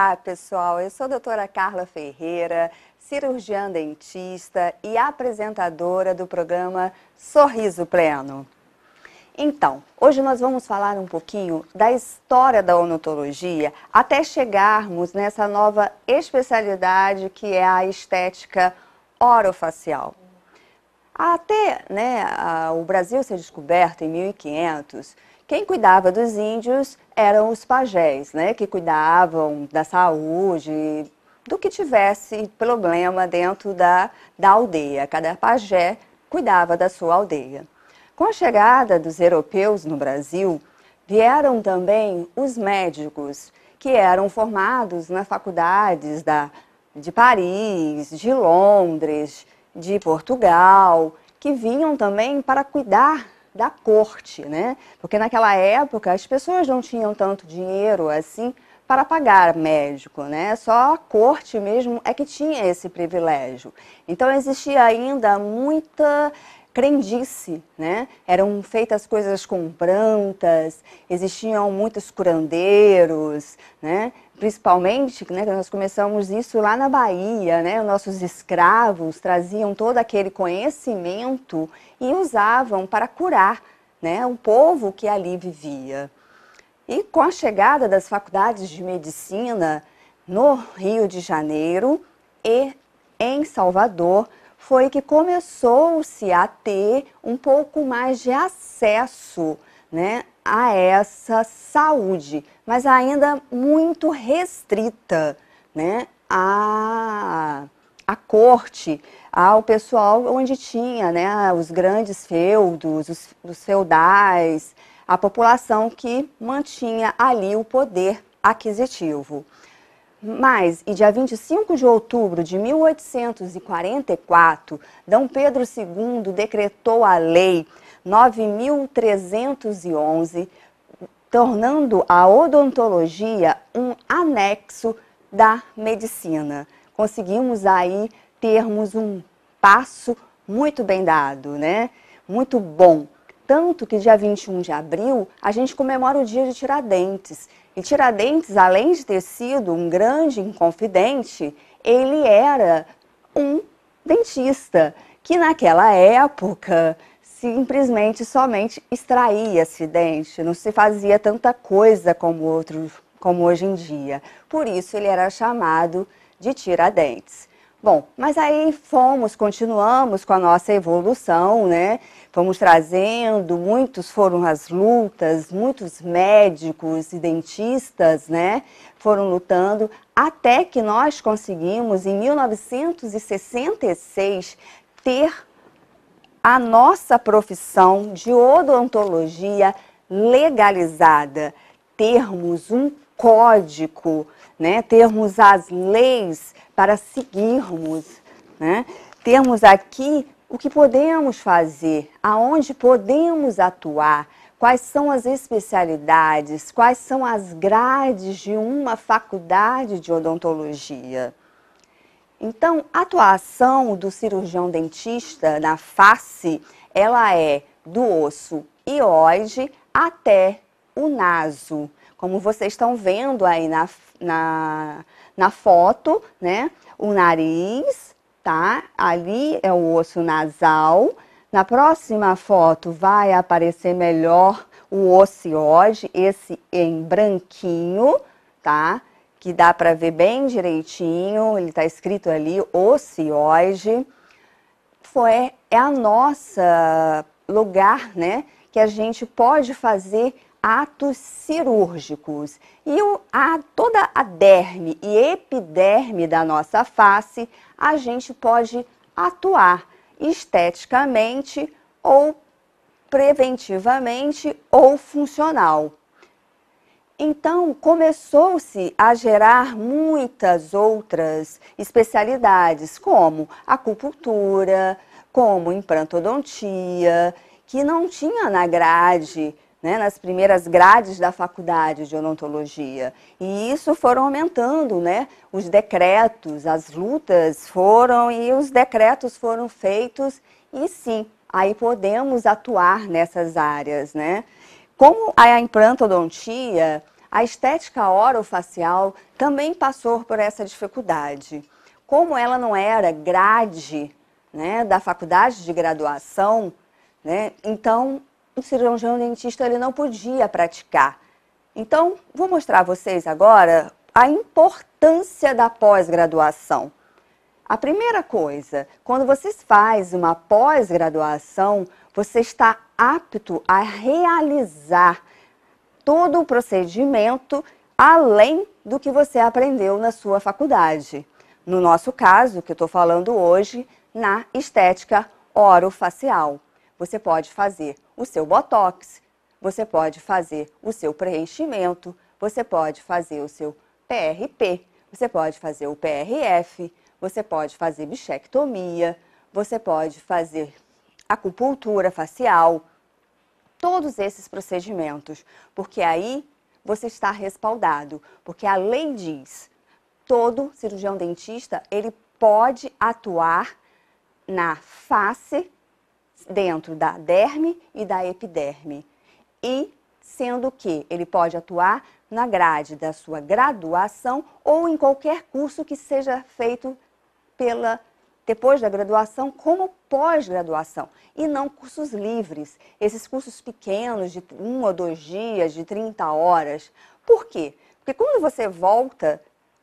Olá, pessoal. Eu sou a doutora Carla Ferreira, cirurgiã dentista e apresentadora do programa Sorriso Pleno. Então, hoje nós vamos falar um pouquinho da história da onontologia até chegarmos nessa nova especialidade que é a estética orofacial. Até né, o Brasil ser descoberto em 1500, quem cuidava dos índios eram os pajés, né, que cuidavam da saúde, do que tivesse problema dentro da, da aldeia. Cada pajé cuidava da sua aldeia. Com a chegada dos europeus no Brasil, vieram também os médicos, que eram formados nas faculdades da, de Paris, de Londres, de Portugal, que vinham também para cuidar da corte, né? Porque naquela época as pessoas não tinham tanto dinheiro assim para pagar médico, né? Só a corte mesmo é que tinha esse privilégio. Então existia ainda muita crendice, né? Eram feitas coisas com plantas, existiam muitos curandeiros, né? Principalmente, né, nós começamos isso lá na Bahia, né? Nossos escravos traziam todo aquele conhecimento e usavam para curar, né, o povo que ali vivia. E com a chegada das faculdades de medicina no Rio de Janeiro e em Salvador, foi que começou-se a ter um pouco mais de acesso né, a essa saúde, mas ainda muito restrita né, a a corte, ao pessoal onde tinha né, os grandes feudos, os, os feudais, a população que mantinha ali o poder aquisitivo. Mas, e dia 25 de outubro de 1844, D. Pedro II decretou a Lei 9.311, tornando a odontologia um anexo da medicina. Conseguimos aí termos um passo muito bem dado, né? Muito bom. Tanto que dia 21 de abril a gente comemora o dia de Tiradentes. E Tiradentes, além de ter sido um grande inconfidente, ele era um dentista que naquela época simplesmente somente extraía-se dente, não se fazia tanta coisa como outro, como hoje em dia. Por isso ele era chamado de Tiradentes. Bom, mas aí fomos, continuamos com a nossa evolução, né? Fomos trazendo, muitos foram as lutas, muitos médicos e dentistas, né? Foram lutando até que nós conseguimos, em 1966, ter a nossa profissão de odontologia legalizada, termos um código, né? termos as leis para seguirmos, né? termos aqui o que podemos fazer, aonde podemos atuar, quais são as especialidades, quais são as grades de uma faculdade de odontologia. Então, a atuação do cirurgião dentista na face, ela é do osso ióide até o naso. Como vocês estão vendo aí na, na, na foto, né? O nariz, tá? Ali é o osso nasal. Na próxima foto vai aparecer melhor o ocioide, esse em branquinho, tá? Que dá para ver bem direitinho, ele tá escrito ali, ocioide. Foi, é a nossa lugar, né? Que a gente pode fazer atos cirúrgicos. E o, a, toda a derme e epiderme da nossa face a gente pode atuar esteticamente ou preventivamente ou funcional. Então, começou-se a gerar muitas outras especialidades, como acupuntura, como implantodontia, que não tinha na grade né, nas primeiras grades da faculdade de odontologia. E isso foram aumentando, né? Os decretos, as lutas foram e os decretos foram feitos e sim, aí podemos atuar nessas áreas, né? Como a implantodontia, a estética orofacial também passou por essa dificuldade. Como ela não era grade né, da faculdade de graduação, né, então o cirurgião dentista ele não podia praticar. Então, vou mostrar a vocês agora a importância da pós-graduação. A primeira coisa, quando você faz uma pós-graduação, você está apto a realizar todo o procedimento além do que você aprendeu na sua faculdade. No nosso caso, que eu estou falando hoje, na estética orofacial. Você pode fazer o seu botox, você pode fazer o seu preenchimento, você pode fazer o seu PRP, você pode fazer o PRF, você pode fazer bichectomia, você pode fazer acupuntura facial, todos esses procedimentos, porque aí você está respaldado, porque a lei diz, todo cirurgião dentista, ele pode atuar na face dentro da derme e da epiderme. E sendo que ele pode atuar na grade da sua graduação ou em qualquer curso que seja feito pela depois da graduação como pós-graduação e não cursos livres, esses cursos pequenos de um ou dois dias, de 30 horas. Por quê? Porque quando você volta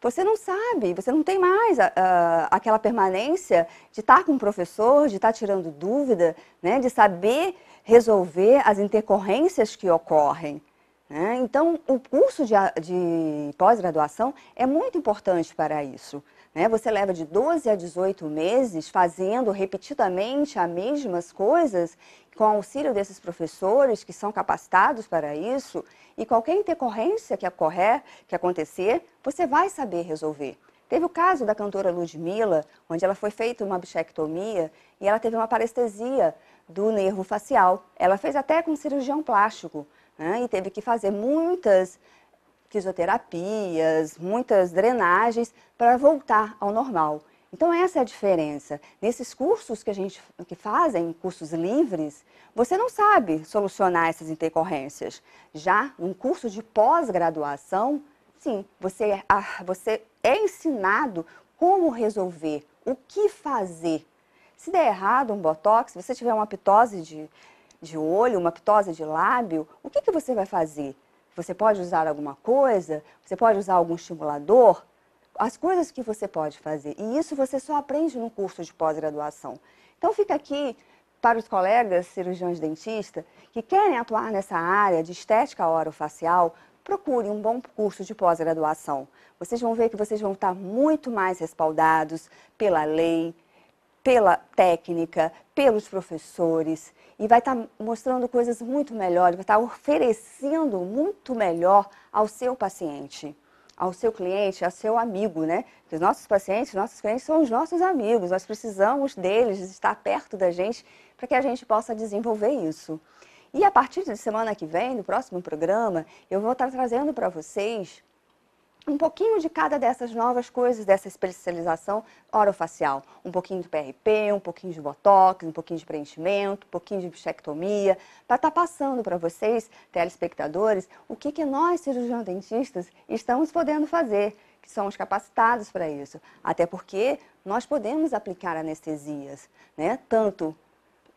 você não sabe, você não tem mais a, a, aquela permanência de estar tá com o professor, de estar tá tirando dúvida, né, de saber resolver as intercorrências que ocorrem. Né? Então, o curso de, de pós-graduação é muito importante para isso. Né? Você leva de 12 a 18 meses fazendo repetidamente as mesmas coisas, com auxílio desses professores que são capacitados para isso, e qualquer intercorrência que ocorrer, que acontecer, você vai saber resolver. Teve o caso da cantora Ludmilla, onde ela foi feita uma bichectomia e ela teve uma parestesia do nervo facial. Ela fez até com cirurgião plástico né? e teve que fazer muitas fisioterapias, muitas drenagens para voltar ao normal. Então essa é a diferença. Nesses cursos que a gente que fazem, cursos livres, você não sabe solucionar essas intercorrências. Já num curso de pós-graduação, sim, você, é, ah, você é ensinado como resolver, o que fazer. Se der errado um botox, se você tiver uma ptose de, de olho, uma ptose de lábio, o que, que você vai fazer? Você pode usar alguma coisa, você pode usar algum estimulador, as coisas que você pode fazer. E isso você só aprende no curso de pós-graduação. Então fica aqui para os colegas cirurgiões dentistas que querem atuar nessa área de estética orofacial, procurem um bom curso de pós-graduação. Vocês vão ver que vocês vão estar muito mais respaldados pela lei, pela técnica, pelos professores, e vai estar tá mostrando coisas muito melhores, vai estar tá oferecendo muito melhor ao seu paciente, ao seu cliente, ao seu amigo, né? Porque os nossos pacientes, nossos clientes são os nossos amigos, nós precisamos deles, estar perto da gente, para que a gente possa desenvolver isso. E a partir de semana que vem, no próximo programa, eu vou estar trazendo para vocês um pouquinho de cada dessas novas coisas, dessa especialização orofacial. Um pouquinho de PRP, um pouquinho de botox, um pouquinho de preenchimento, um pouquinho de bichectomia, para estar tá passando para vocês, telespectadores, o que, que nós, cirurgiões dentistas, estamos podendo fazer, que somos capacitados para isso. Até porque nós podemos aplicar anestesias, né? tanto,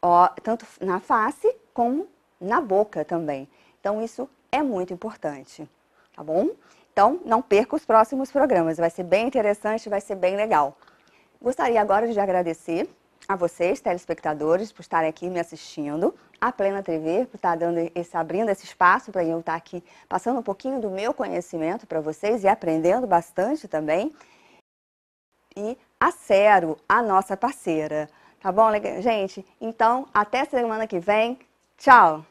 ó, tanto na face como na boca também. Então, isso é muito importante, tá bom? Então, não perca os próximos programas, vai ser bem interessante, vai ser bem legal. Gostaria agora de agradecer a vocês, telespectadores, por estarem aqui me assistindo, a Plena TV, por estar dando esse, abrindo esse espaço para eu estar aqui passando um pouquinho do meu conhecimento para vocês e aprendendo bastante também. E a Cero, a nossa parceira. Tá bom, gente? Então, até semana que vem. Tchau!